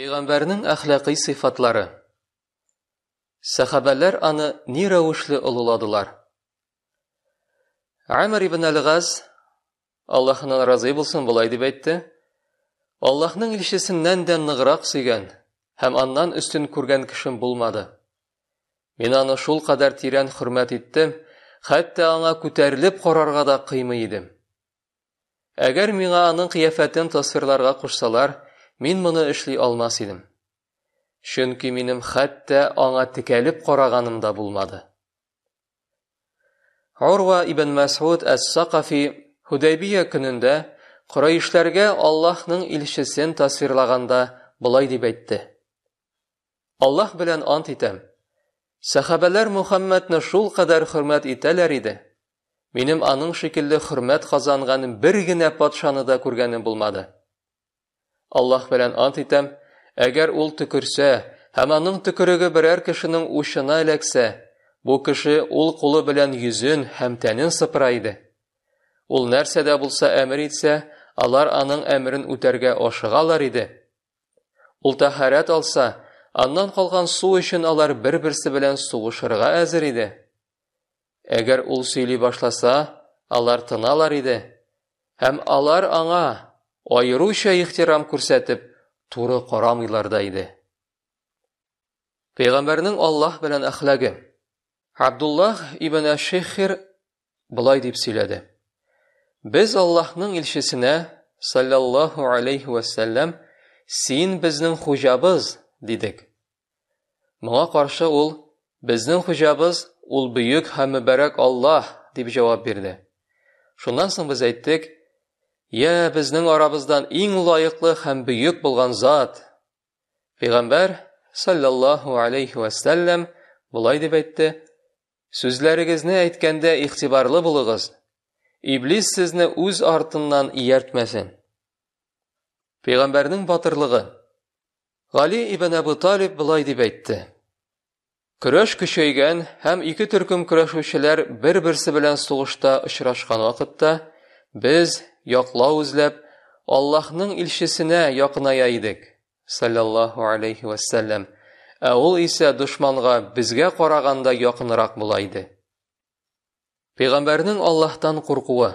Пейғамбарның әхләқи сифатлары Сәхәбәләр аны ни рәвешле ұлыладылар? Әмір ибн Әліғаз, Аллахынан разы болсын бұлай деп әйтті, Аллахның ілшесіннен дән нығырақ сүйген, һәм аннан үстін көрген кішін болмады. Мен аны шул қадар тирән құрмәт еттім, хәтті аңа күтәріліп қорарға да қимы едім. Әгәр миңа аның тасвирларға қошсалар, Мин мұны эшли алмас идем. Чөнки минем хәтта аңа текәлеп караганым да булмады. Урва ибн Мас'уд әс-Сақафи Худайбия көнендә Курайшләргә Аллаһның илчесен тасвирлаганда былай дип әйтте: Аллаһ белән ант итәм. Сахабалар Мухаммадны шул кадәр хөрмәт итәләр иде. Минем аның шикелле хөрмәт казанган бер генә патшаны да күргәнем булмады. Аллах белән ант итәм, әгәр ул төкөрсә, һәм аның төкөреге берәр кешенең ушына эләксә, бу кеше ул кулы белән йөзен һәм тәнен сыпыра Ул нәрсә дә булса әмер итсә, алар аның әмерен үтәргә ашығалар иде. Ул тәһарәт алса, аннан калган су өчен алар бер-берсе белән сугышырга әзер иде. Әгәр ул сөйли башласа, алар тыналар иде. Һәм алар аңа, айыруша ихтирам күрсәтеп, туры карамыйлар иде. Пәйгамбәрнең Аллаһ белән ахлагы. Абдуллаһ ибн Шейхир булай дип сөйләде. Без Аллаһның илшесенә саллаллаһу алейһи ва сәлләм син безнең хуҗабыз дидек. Моңа каршы ул безнең хуҗабыз ул бөек һәм мәбарак Аллаһ дип җавап бирде. Шуннан соң без әйттек: Я біздің арамыздан ең лайықлы һәм бүйік болған зат. Пейғамбар саллаллаху алейхи уассалам бұлай деп айтты. Сөзлеріңізді айтқанда иғтибарлы болыңыз. Иблис сізні өз артынан иертмесін. Пейғамбарның батырлығы. Ғали ибн Абу Талиб бұлай деп айтты. Күрәш күшейгән һәм ике төркем күрәшүчеләр бер-берсе белән сугышта очрашкан вакытта біз Яқлау izlab Аллахның ilshisini yoqinayaydik sallallohu alayhi vasallam ә ол исә душманға бізге қарағанда яқынырақ болайды пайғамбарның Аллахтан құрқуы.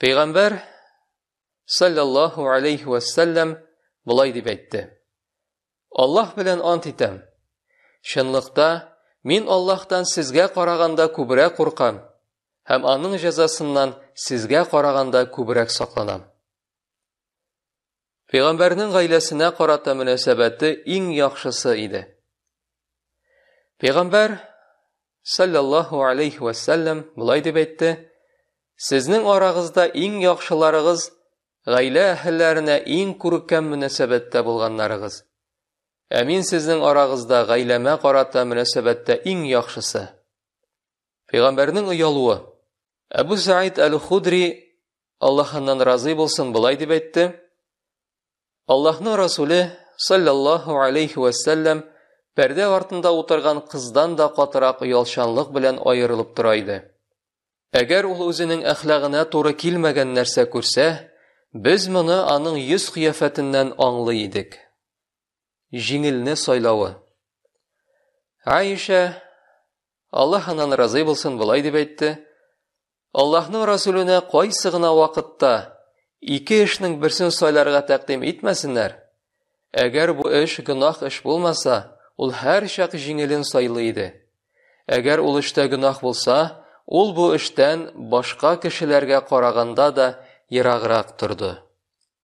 Пейғамбәр саллаллаху алейхи уассалам былай деп айтты аллаһ білән ант итәм шынлықта мен Аллахтан сізге қарағанда көбірәк құрқам, һәм аның жазасынан сізге қарағанда күбрәк сақланам. Пәйгамбәрнең гаиләсенә қарата мөнәсәбәте иң яхшысы иде. Пәйгамбәр саллаллаһу алейхи ва сәллям булай дип әйтте: "Сезнең арагызда иң яхшыларыгыз гаилә әһелләренә иң күркәм мөнәсәбәттә булганнарыгыз. Ә мин сезнең арагызда гаиләмә карата мөнәсәбәттә иң яхшысы." Пәйгамбәрнең оялуы әбу саид әл худри аллаханнан разы болсын былай деп айтты аллахның расулі саллаллаху алейхи уәссәләм пәрде артында отырған қыздан да қатырақ ұялшанлық білән айырылып тұрайды. әгәр ол өзінің әхлағына туры келмеген нәрсә көрсә біз мұны аның йөз қияфәтінен аңлы едік Жиңіліне сайлауы айша аллах анан разы болсын былай деп айтты Аллаһның расулына қой гына уақытта ике эшнең берсен сайларга тәкъдим итмәсеннәр. Әгәр бұ эш іш болмаса, болмаса, ул һәр шақ жеңілін сайлый иде. Әгәр ул эштә болса, булса, ул бу эштән башка кешеләргә қарағанда да ерағырақ тұрды.